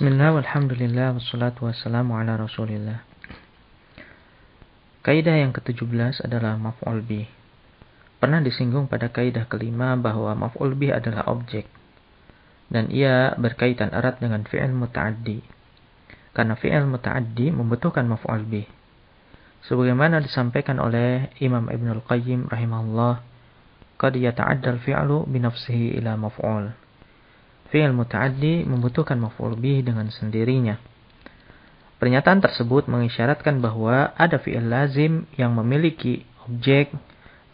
Bismillah, walhamdulillah, wassalatu wassalamu ala rasulillah. Kaidah yang ke-17 adalah maf'ul bih. Pernah disinggung pada kaidah kelima bahwa maf'ul bih adalah objek. Dan ia berkaitan erat dengan fi'il muta'addi. Karena fi'il muta'addi membutuhkan maf'ul bih. Sebagaimana disampaikan oleh Imam Ibn Al-Qayyim rahimahullah, Qad yata'addal fi'lu binafsihi ila maf'ul fi'il muta'addi membutuhkan maf'ul bih dengan sendirinya. Pernyataan tersebut mengisyaratkan bahwa ada fi'il lazim yang memiliki objek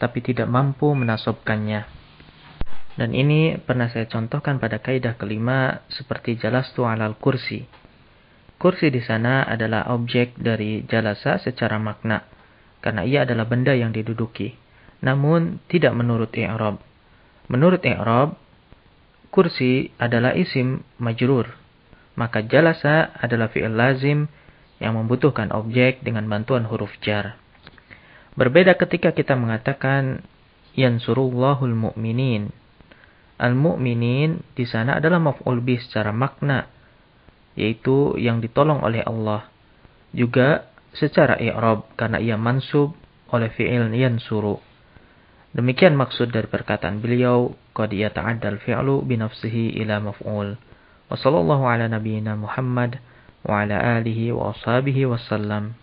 tapi tidak mampu menasobkannya. Dan ini pernah saya contohkan pada kaidah kelima seperti tu alal kursi. Kursi di sana adalah objek dari jalasa secara makna, karena ia adalah benda yang diduduki, namun tidak menurut i'rab. Menurut i'rab, kursi adalah isim majrur. Maka jalasa adalah fi'il lazim yang membutuhkan objek dengan bantuan huruf jar. Berbeda ketika kita mengatakan yansurullahul mu'minin. Al-mu'minin di sana adalah maf'ul bih secara makna, yaitu yang ditolong oleh Allah. Juga secara i'rab karena ia mansub oleh fi'il yansuru. Demikian maksud dari perkataan beliau, qad yata'addal fi'lu binafsihi ila maf'ul. Wa sallallahu ala nabiyyina Muhammad wa ala alihi wa ashabihi wa sallam.